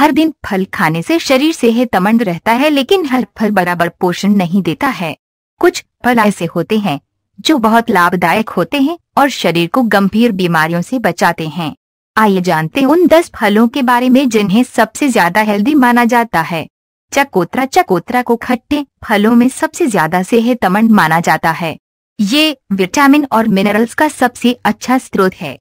हर दिन फल खाने से शरीर सेहतमंद रहता है लेकिन हर फल बराबर पोषण नहीं देता है कुछ फल ऐसे होते हैं जो बहुत लाभदायक होते हैं और शरीर को गंभीर बीमारियों से बचाते हैं आइए जानते उन दस फलों के बारे में जिन्हें सबसे ज्यादा हेल्दी माना जाता है चकोत्रा चकोत्रा को खट्टे फलों में सबसे ज्यादा सेहतमंद माना जाता है ये विटामिन और मिनरल्स का सबसे अच्छा स्रोत है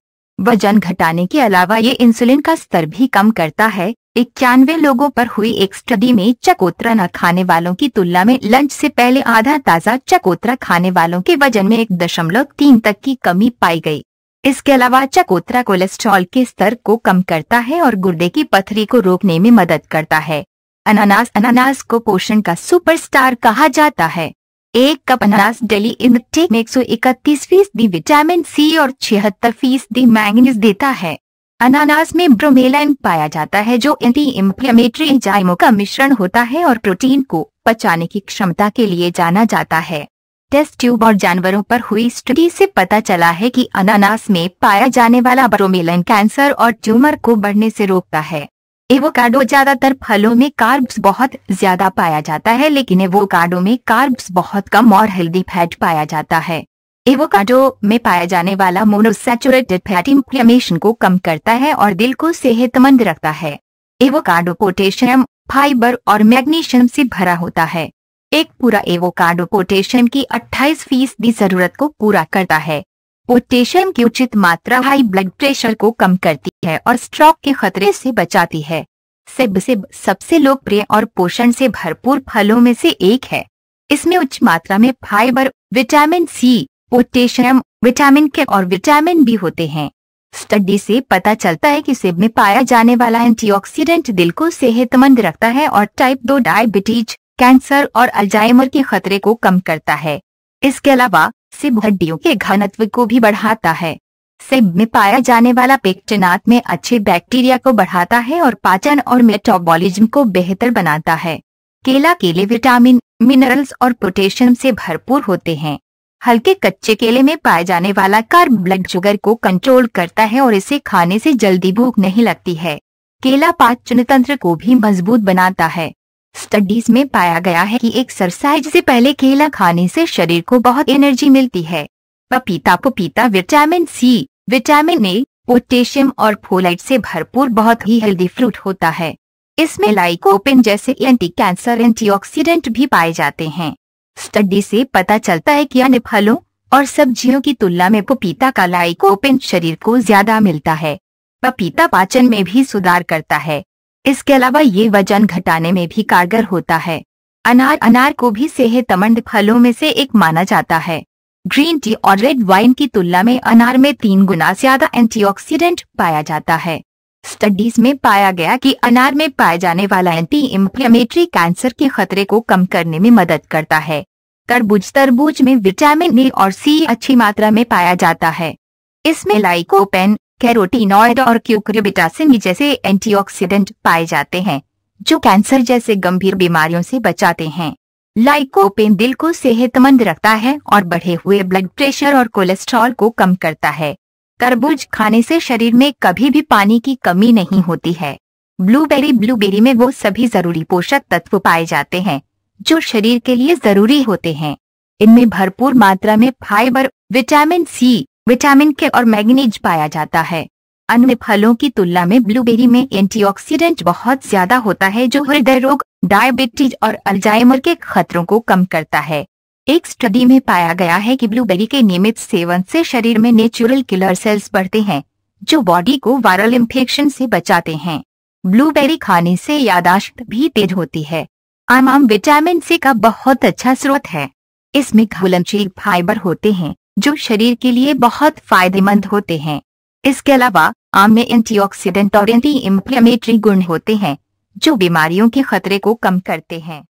वजन घटाने के अलावा ये इंसुलिन का स्तर भी कम करता है इक्यानवे लोगों पर हुई एक स्टडी में चकोतरा न खाने वालों की तुलना में लंच से पहले आधा ताज़ा चकोतरा खाने वालों के वजन में एक दशमलव तीन तक की कमी पाई गई इसके अलावा चकोतरा कोलेस्ट्रॉल के स्तर को कम करता है और गुर्दे की पथरी को रोकने में मदद करता है अनानास अनानास को पोषण का सुपरस्टार कहा जाता है एक कप अनानास डेली इनटेक में एक सौ इकतीस फीसदी विटामिन सी और छिहत्तर फीसदी मैंगनीज देता है अनानास में ब्रोमेलाइन पाया जाता है जो एंटी इम्प्लेमेटरी एंजाइमों का मिश्रण होता है और प्रोटीन को पचाने की क्षमता के लिए जाना जाता है टेस्ट ट्यूब और जानवरों पर हुई स्टडी से पता चला है कि अनानास में पाया जाने वाला ब्रोमेलाइन कैंसर और ट्यूमर को बढ़ने से रोकता है एवोकाडो ज्यादातर फलों में कार्ब्स बहुत ज्यादा पाया जाता है लेकिन एवोकाडो में कार्ब्स बहुत कम और हेल्दी फैट पाया जाता है एवोकाडो में पाया जाने वाला मोनोसेचुरेटेड फैटी इंफ्लेमेशन को कम करता है और दिल को सेहतमंद रखता है एवोकाडो पोटेशियम फाइबर और मैग्नीशियम से भरा होता है एक पूरा एवोकाडो पोटेशियम की 28 फीसदी जरूरत को पूरा करता है पोटेशियम की उचित मात्रा हाई ब्लड प्रेशर को कम करती है और स्ट्रोक के खतरे से बचाती है सेब से सबसे लोकप्रिय और पोषण से भरपूर फलों में से एक है इसमें उच्च मात्रा में fibre vitamin C potassium vitamin K और विटामिन बी होते हैं स्टडी से पता चलता है कि सेब में पाया जाने वाला एंटीऑक्सीडेंट दिल को सेहतमंद रखता है और टाइप दो डायबिटीज कैंसर और अल्जाइमर के खतरे को कम करता है इसके अलावा सेब हड्डियों के घनत्व को भी बढ़ाता है सेब में पाया जाने वाला पेक्टिनात में अच्छे बैक्टीरिया को बढ़ाता है और पाचन और मेटाबॉलिज्म को बेहतर बनाता है केला केले विटामिन मिनरल्स और पोटेशियम से भरपूर होते हैं हल्के कच्चे केले में पाए जाने वाला कार्ब ब्लड शुगर को कंट्रोल करता है और इसे खाने से जल्दी भूख नहीं लगती है केला पाचन तंत्र को भी मजबूत बनाता है स्टडीज में पाया गया है कि एक्सरसाइज से पहले केला खाने से शरीर को बहुत एनर्जी मिलती है पपीता पपीता vitamin C vitamin A potassium और फोलाइट से भरपूर बहुत ही हेल्दी फ्रूट होता है इसमें लाइकोपिन जैसे एंटी कैंसर एंटीऑक्सीडेंट भी पाए जाते हैं स्टडी से पता चलता है कि अन्य फलों और सब्जियों की तुलना में पपीता का लाइकोपेन शरीर को ज्यादा मिलता है पपीता पाचन में भी सुधार करता है इसके अलावा ये वजन घटाने में भी कारगर होता है अनार अनार को भी सेहतमंद फलों में से एक माना जाता है ग्रीन टी और रेड वाइन की तुलना में अनार में तीन गुना ज्यादा एंटीऑक्सीडेंट पाया जाता है स्टडीज में पाया गया कि अनार में पाए जाने वाला एंटी इम्प्लेमेटरी कैंसर के खतरे को कम करने में मदद करता है तरबूज तरबूज में विटामिन ए और सी अच्छी मात्रा में पाया जाता है इसमें लाइकोपेन कैरोटीनॉइड और क्यूक्रिबिटासिन जैसे एंटीऑक्सीडेंट पाए जाते हैं जो कैंसर जैसे गंभीर बीमारियों से बचाते हैं लाइकोपेन दिल को सेहतमंद रखता है और बढ़े हुए ब्लड प्रेशर और कोलेस्ट्रॉल को कम करता है तरबूज खाने से शरीर में कभी भी पानी की कमी नहीं होती है ब्लूबेरी ब्लूबेरी में वो सभी जरूरी पोषक तत्व पाए जाते हैं जो शरीर के लिए जरूरी होते हैं इनमें भरपूर मात्रा में fibre vitamin C vitamin K और मैग्नीज पाया जाता है अन्य फलों की तुलना में ब्लूबेरी में एंटीऑक्सीडेंट बहुत ज्यादा होता है जो हृदय रोग डायबिटीज और अल्जाइमर के खतरों को कम करता है एक स्टडी में पाया गया है कि ब्लूबेरी के नियमित सेवन से शरीर में नेचुरल किलर सेल्स बढ़ते हैं जो बॉडी को वायरल इन्फेक्शन से बचाते हैं ब्लूबेरी खाने से यादाश्त भी तेज होती है आम आम विटामिन सी का बहुत अच्छा स्रोत है इसमें घुलनशील फाइबर होते हैं जो शरीर के लिए बहुत फायदेमंद होते हैं इसके अलावा आम में एंटीऑक्सीडेंट और एंटी इम्प्लेमेटरी गुण होते हैं जो बीमारियों के खतरे को कम करते हैं